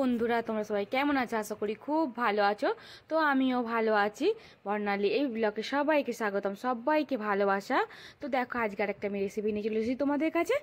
বন্ধুরা তোমরা সবাই কেমন আছো আশা করি খুব ভালো আছো তো আমিও ভালো আছি বর্ণালী এই ব্লকে সবাইকে স্বাগতম সবাইকে ভালোবাসা তো দেখো আজকে আর একটা আমি রেসিপি নিয়ে চলে এসেছি তোমাদের কাছে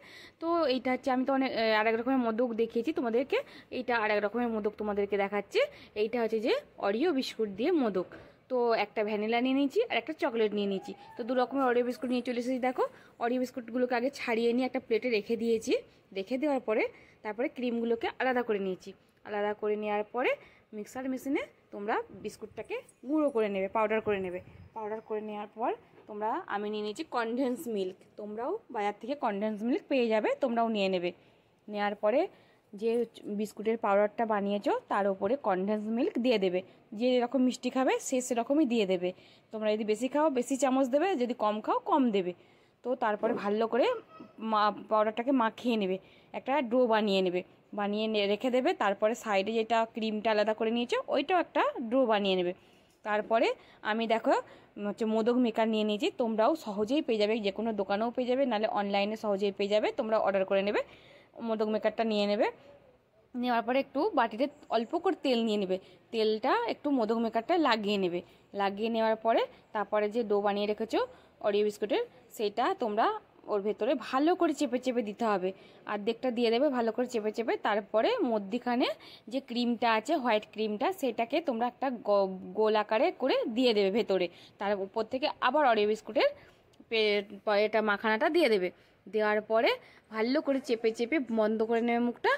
তো এইটা হচ্ছে আমি তো অনেক আর এক রকমের মোদক দেখিয়েছি তোমাদেরকে এইটা আর এক রকমের মোদক তোমাদেরকে দেখাচ্ছে এইটা হচ্ছে যে অরিও বিস্কুট দিয়ে মোদক তো একটা ভ্যানিলা নিয়ে নিয়েছি আর একটা চকলেট নিয়ে নিয়েছি তো দু রকমের অরিও বিস্কুট নিয়ে চলে এসেছি দেখো অরিও বিস্কুটগুলোকে আগে ছাড়িয়ে নিয়ে একটা প্লেটে রেখে দিয়েছি রেখে দেওয়ার পরে তারপরে ক্রিমগুলোকে আলাদা করে নিয়েছি আলাদা করে নেওয়ার পরে মিক্সার মেশিনে তোমরা বিস্কুটটাকে গুঁড়ো করে নেবে পাউডার করে নেবে পাউডার করে নেওয়ার পর তোমরা আমি নিয়ে নিয়েছি কনডেন্স মিল্ক তোমরাও বাজার থেকে কনডেন্স মিল্ক পেয়ে যাবে তোমরাও নিয়ে নেবে নেওয়ার পরে যে বিস্কুটের পাউডারটা বানিয়েছো তার উপরে কনডেন্স মিল্ক দিয়ে দেবে যে যেরকম মিষ্টি খাবে সে সেরকমই দিয়ে দেবে তোমরা যদি বেশি খাও বেশি চামচ দেবে যদি কম খাও কম দেবে তো তারপরে ভালো করে পাউডারটাকে মাখিয়ে নেবে একটা ডো বানিয়ে নেবে বানিয়ে রেখে দেবে তারপরে সাইডে যেটা ক্রিমটা আলাদা করে নিয়েছে ওইটাও একটা ডো বানিয়ে নেবে তারপরে আমি দেখো হচ্ছে মোদক মেকার নিয়ে নিয়েছি তোমরাও সহজেই পেয়ে যাবে যে কোনো দোকানেও পেয়ে যাবে নাহলে অনলাইনে সহজেই পেয়ে যাবে তোমরা অর্ডার করে নেবে মোদক মেকারটা নিয়ে নেবে নেওয়ার পরে একটু বাটিতে অল্প করে তেল নিয়ে নেবে তেলটা একটু মোদক মেকারটা লাগিয়ে নেবে লাগিয়ে নেওয়ার পরে তারপরে যে ডো বানিয়ে রেখেছো অরিও বিস্কুটের সেটা তোমরা ওর ভেতরে ভালো করে চেপে চেপে দিতে হবে আর্ধেকটা দিয়ে দেবে ভালো করে চেপে চেপে তারপরে মধ্যিখানে যে ক্রিমটা আছে হোয়াইট ক্রিমটা সেটাকে তোমরা একটা গোল আকারে করে দিয়ে দেবে ভেতরে তার উপর থেকে আবার অরিও বিস্কুটের এটা মাখানাটা দিয়ে দেবে দেওয়ার পরে ভালো করে চেপে চেপে বন্ধ করে নেবে মুখটা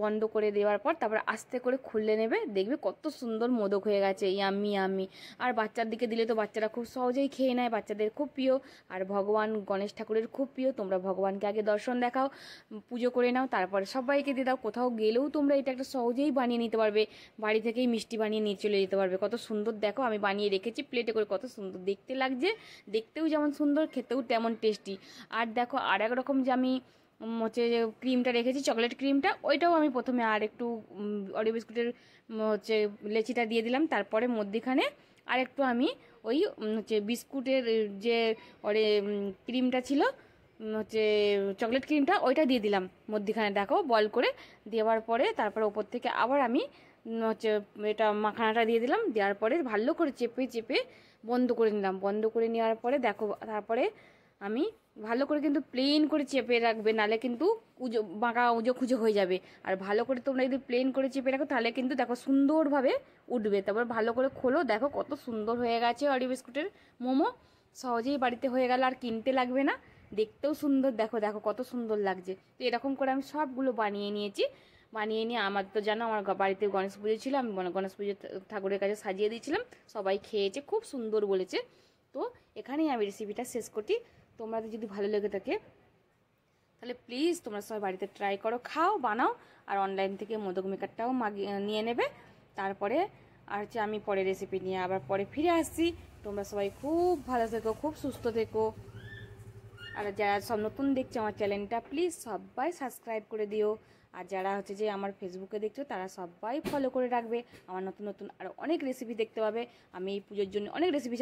বন্ধ করে দেওয়ার পর তারপর আস্তে করে খুলে নেবে দেখবে কত সুন্দর মোদক হয়ে গেছে ইয়ামি আমি আর বাচ্চার দিকে দিলে তো বাচ্চারা খুব সহজেই খেয়ে নেয় বাচ্চাদের খুব প্রিয় আর ভগবান গণেশ ঠাকুরের খুব প্রিয় তোমরা ভগবানকে আগে দর্শন দেখাও পুজো করে নাও তারপরে সবাইকে দিয়ে দাও কোথাও গেলেও তোমরা এটা একটা সহজেই বানিয়ে নিতে পারবে বাড়ি থেকেই মিষ্টি বানিয়ে নিয়ে চলে যেতে পারবে কত সুন্দর দেখো আমি বানিয়ে রেখেছি প্লেটে করে কত সুন্দর দেখতে লাগছে দেখতেও যেমন সুন্দর খেতেও তেমন টেস্টি আর দেখো আর এক রকম যে আমি হচ্ছে যে ক্রিমটা রেখেছি চকলেট ক্রিমটা ওইটাও আমি প্রথমে আর একটু অরিও বিস্কুটের হচ্ছে লেচিটা দিয়ে দিলাম তারপরে মধ্যিখানে আর একটু আমি ওই হচ্ছে বিস্কুটের যে ওরে ক্রিমটা ছিল হচ্ছে চকলেট ক্রিমটা ওইটা দিয়ে দিলাম মধ্যিখানে দেখো বল করে দেওয়ার পরে তারপরে ওপর থেকে আবার আমি হচ্ছে এটা মাখানাটা দিয়ে দিলাম দেওয়ার পরে ভালো করে চেপে চেপে বন্ধ করে নিলাম বন্ধ করে নেওয়ার পরে দেখো তারপরে আমি ভালো করে কিন্তু প্লেন করে চেপে রাখবে নালে কিন্তু উজো বাঁকা উজো খুঁজো হয়ে যাবে আর ভালো করে তোমরা যদি প্লেন করে চেপে রাখো তাহলে কিন্তু দেখো সুন্দরভাবে উঠবে তারপর ভালো করে খোলো দেখো কত সুন্দর হয়ে গেছে অরি বিস্কুটের মোমো সহজেই বাড়িতে হয়ে গেল আর কিনতে লাগবে না দেখতেও সুন্দর দেখো দেখো কত সুন্দর লাগছে তো এরকম করে আমি সবগুলো বানিয়ে নিয়েছি বানিয়ে নিয়ে আমার তো জানো আমার বাড়িতে গণেশ পুজো ছিল আমি গণেশ পুজো ঠাকুরের কাছে সাজিয়ে দিয়েছিলাম সবাই খেয়েছে খুব সুন্দর বলেছে তো এখানেই আমি রেসিপিটা শেষ করছি তোমাদের যদি ভালো লেগে থাকে তাহলে প্লিজ তোমরা সবাই বাড়িতে ট্রাই করো খাও বানাও আর অনলাইন থেকে মোদক মেকারটাও নিয়ে নেবে তারপরে আর হচ্ছে আমি পরে রেসিপি নিয়ে আবার পরে ফিরে আসছি তোমরা সবাই খুব ভালো থেকো খুব সুস্থ থেকো আর যারা সব নতুন দেখছো আমার চ্যানেলটা প্লিজ সবাই সাবস্ক্রাইব করে দিও আর যারা হচ্ছে যে আমার ফেসবুকে দেখছো তারা সবাই ফলো করে রাখবে আমার নতুন নতুন আর অনেক রেসিপি দেখতে পাবে আমি এই পুজোর জন্য অনেক রেসিপি